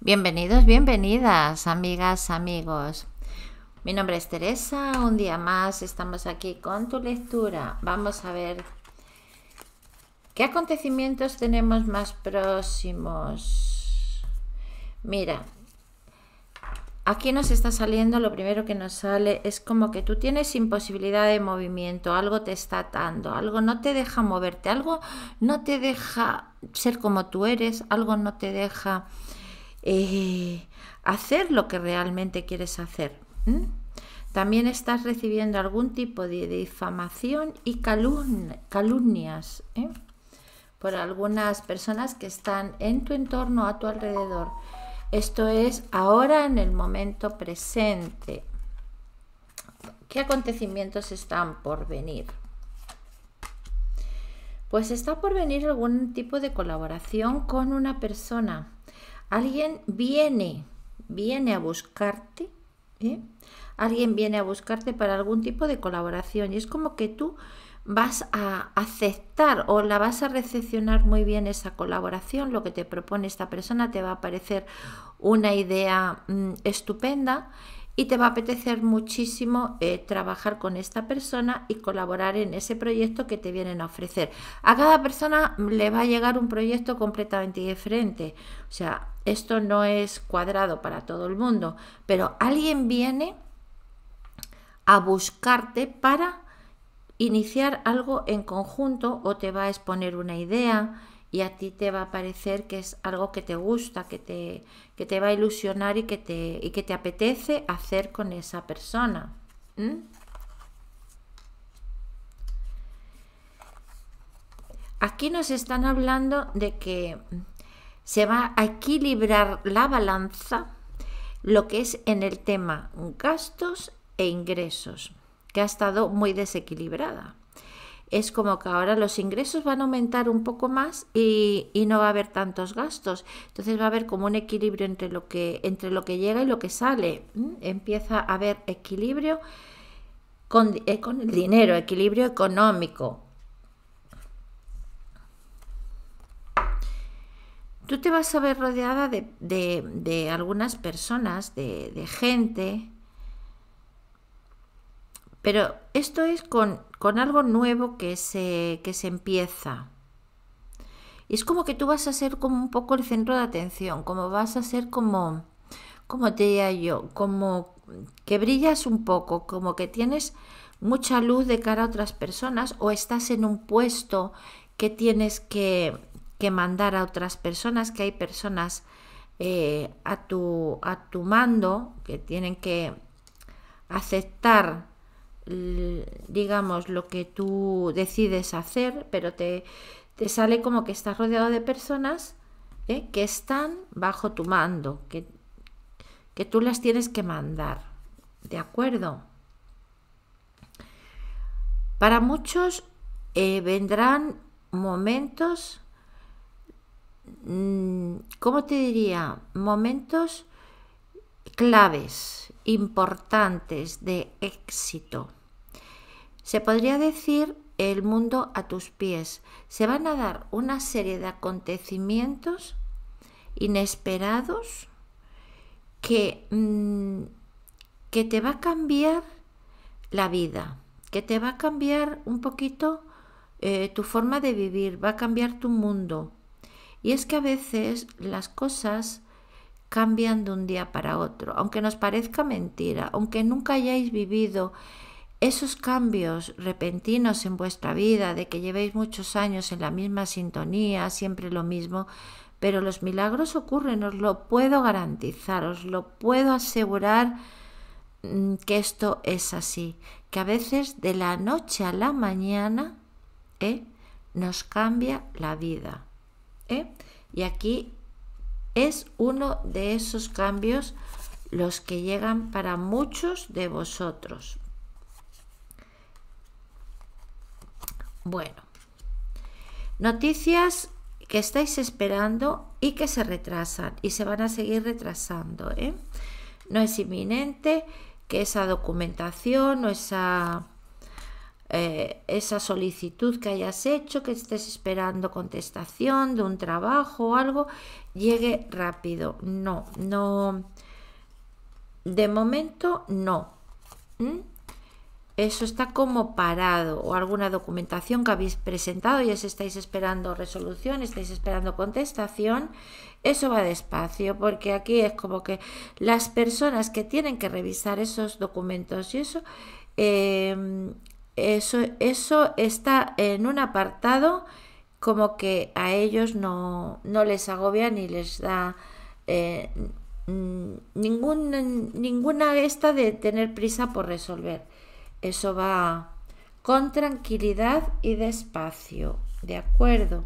Bienvenidos, bienvenidas, amigas, amigos. Mi nombre es Teresa, un día más estamos aquí con tu lectura. Vamos a ver qué acontecimientos tenemos más próximos. Mira, aquí nos está saliendo, lo primero que nos sale es como que tú tienes imposibilidad de movimiento, algo te está atando, algo no te deja moverte, algo no te deja ser como tú eres, algo no te deja eh, hacer lo que realmente quieres hacer. También estás recibiendo algún tipo de difamación y calumnias ¿eh? por algunas personas que están en tu entorno, a tu alrededor. Esto es ahora en el momento presente. ¿Qué acontecimientos están por venir? Pues está por venir algún tipo de colaboración con una persona Alguien viene, viene a buscarte, ¿eh? alguien viene a buscarte para algún tipo de colaboración y es como que tú vas a aceptar o la vas a recepcionar muy bien esa colaboración, lo que te propone esta persona te va a parecer una idea mm, estupenda y te va a apetecer muchísimo eh, trabajar con esta persona y colaborar en ese proyecto que te vienen a ofrecer. A cada persona le va a llegar un proyecto completamente diferente, o sea, esto no es cuadrado para todo el mundo, pero alguien viene a buscarte para iniciar algo en conjunto o te va a exponer una idea y a ti te va a parecer que es algo que te gusta, que te, que te va a ilusionar y que, te, y que te apetece hacer con esa persona. Aquí nos están hablando de que se va a equilibrar la balanza lo que es en el tema gastos e ingresos, que ha estado muy desequilibrada. Es como que ahora los ingresos van a aumentar un poco más y, no va a haber tantos gastos. Entonces va a haber como un equilibrio entre lo que, entre lo que llega y lo que sale. Empieza a haber equilibrio con, eh, con el dinero, equilibrio económico. tú te vas a ver rodeada de, algunas personas, de, gente, pero esto es con, con algo nuevo que se, que se empieza. Y es como que tú vas a ser como un poco el centro de atención, como vas a ser como, como te diría yo, como que brillas un poco, como que tienes mucha luz de cara a otras personas o estás en un puesto que tienes que, que mandar a otras personas, que hay personas eh, a, tu, a tu mando que tienen que aceptar digamos lo que tú decides hacer, pero te, sale como que estás rodeado de personas ¿eh? que están bajo tu mando, que, que tú las tienes que mandar. ¿De acuerdo? Para muchos eh, vendrán momentos Mm, ¿cómo te diría? Momentos claves, importantes de éxito. Se podría decir el mundo a tus pies. Se van a dar una serie de acontecimientos inesperados que, mm, que te va a cambiar la vida, que te va a cambiar un poquito eh, tu forma de vivir, va a cambiar tu mundo, y es que a veces las cosas cambian de un día para otro, aunque nos parezca mentira, aunque nunca hayáis vivido esos cambios repentinos en vuestra vida, de que llevéis muchos años en la misma sintonía, siempre lo mismo, pero los milagros ocurren, os lo puedo garantizar, os lo puedo asegurar mm, que esto es así, que a veces de la noche a la mañana ¿eh? nos cambia la vida. ¿eh? Y aquí es uno de esos cambios los que llegan para muchos de vosotros. Bueno, noticias que estáis esperando y que se retrasan y se van a seguir retrasando. ¿eh? No es inminente que esa documentación o esa eh, esa solicitud que hayas hecho, que estés esperando contestación de un trabajo o algo, llegue rápido. No, no. De momento no. ¿Mm? Eso está como parado o alguna documentación que habéis presentado y estáis esperando resolución, estáis esperando contestación, eso va despacio porque aquí es como que las personas que tienen que revisar esos documentos y eso eh, eso, eso está en un apartado como que a ellos no, no les agobia ni les da eh, ningún, ninguna esta de tener prisa por resolver. Eso va con tranquilidad y despacio, ¿de acuerdo?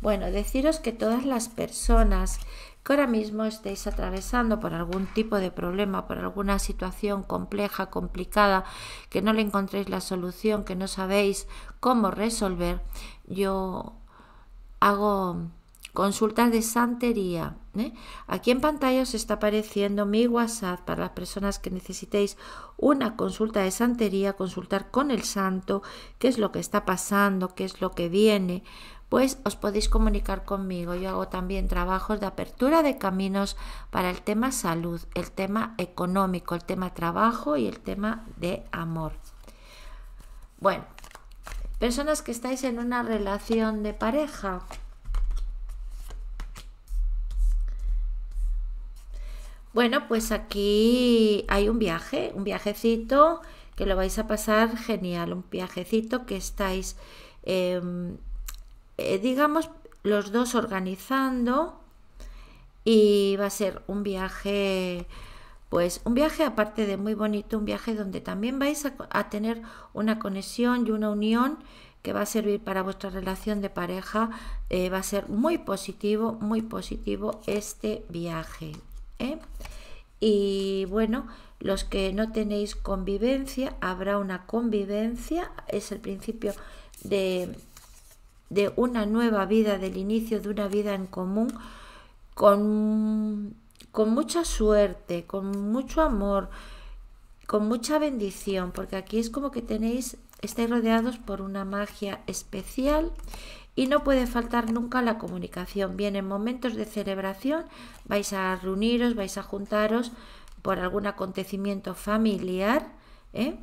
Bueno, deciros que todas las personas que ahora mismo estéis atravesando por algún tipo de problema, por alguna situación compleja, complicada, que no le encontréis la solución, que no sabéis cómo resolver, yo hago consultas de santería. ¿eh? Aquí en pantalla os está apareciendo mi WhatsApp para las personas que necesitéis una consulta de santería, consultar con el santo, qué es lo que está pasando, qué es lo que viene, pues os podéis comunicar conmigo. Yo hago también trabajos de apertura de caminos para el tema salud, el tema económico, el tema trabajo y el tema de amor. Bueno, personas que estáis en una relación de pareja. Bueno, pues aquí hay un viaje, un viajecito que lo vais a pasar genial, un viajecito que estáis em, eh, digamos, los dos organizando y va a ser un viaje, pues un viaje aparte de muy bonito, un viaje donde también vais a, tener una conexión y una unión que va a servir para vuestra relación de pareja. Eh, va a ser muy positivo, muy positivo este viaje. ¿eh? Y bueno, los que no tenéis convivencia, habrá una convivencia, es el principio de de una nueva vida, del inicio de una vida en común, con, con mucha suerte, con mucho amor, con mucha bendición, porque aquí es como que tenéis, estáis rodeados por una magia especial y no puede faltar nunca la comunicación. Bien, en momentos de celebración vais a reuniros, vais a juntaros por algún acontecimiento familiar, ¿eh?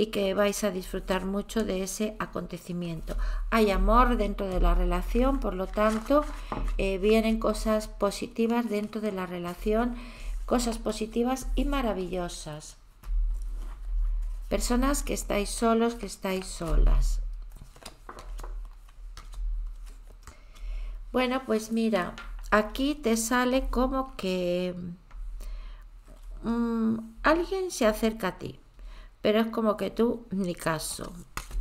y que vais a disfrutar mucho de ese acontecimiento. Hay amor dentro de la relación, por lo tanto, eh, vienen cosas positivas dentro de la relación, cosas positivas y maravillosas. Personas que estáis solos, que estáis solas. Bueno, pues mira, aquí te sale como que mm, alguien se acerca a ti pero es como que tú ni caso,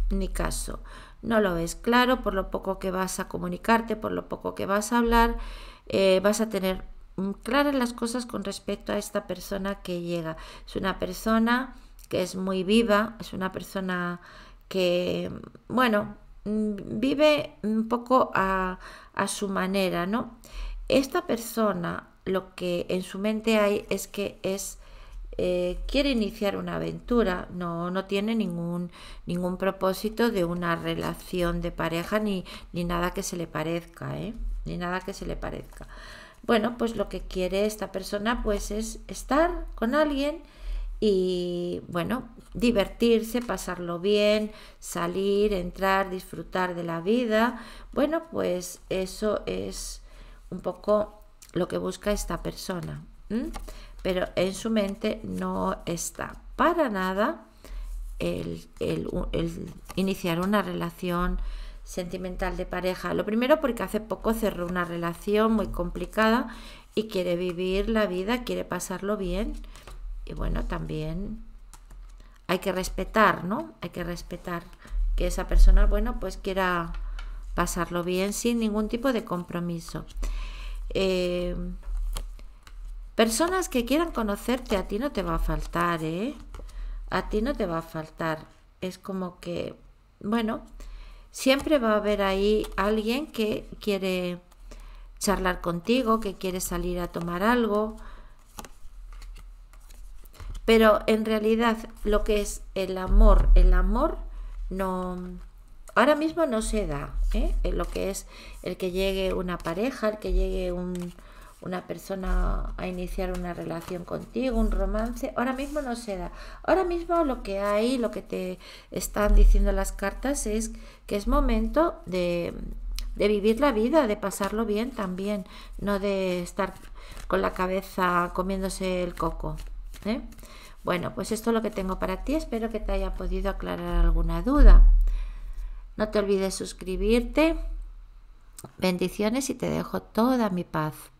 ni caso. No lo ves claro por lo poco que vas a comunicarte, por lo poco que vas a hablar, eh, vas a tener mm, claras las cosas con respecto a esta persona que llega. Es una persona que es muy viva, es una persona que, mm, bueno, mm, vive un poco a, a, su manera, ¿no? Esta persona lo que en su mente hay es que es eh, quiere iniciar una aventura, no, no tiene ningún, ningún propósito de una relación de pareja ni, ni nada que se le parezca, ¿eh? ni nada que se le parezca. Bueno, pues lo que quiere esta persona pues es estar con alguien y bueno, divertirse, pasarlo bien, salir, entrar, disfrutar de la vida. Bueno, pues eso es un poco lo que busca esta persona pero en su mente no está para nada el, iniciar una relación sentimental de pareja. Lo primero porque hace poco cerró una relación muy complicada y quiere vivir la vida, quiere pasarlo bien. Y bueno, también hay que respetar, ¿no? Hay que respetar que esa persona, bueno, pues quiera pasarlo bien sin ningún tipo de compromiso. Eh, Personas que quieran conocerte, a ti no te va a faltar, ¿eh? A ti no te va a faltar. Es como que, bueno, siempre va a haber ahí alguien que quiere charlar contigo, que quiere salir a tomar algo. Pero en realidad lo que es el amor, el amor no ahora mismo no se da ¿eh? lo que es el que llegue una pareja, el que llegue un, una persona a iniciar una relación contigo, un romance, ahora mismo no se da. Ahora mismo lo que hay, lo que te están diciendo las cartas es que es momento de, vivir la vida, de pasarlo bien también, no de estar con la cabeza comiéndose el coco. ¿eh? Bueno, pues esto es lo que tengo para ti, espero que te haya podido aclarar alguna duda. No te olvides suscribirte. Bendiciones y te dejo toda mi paz.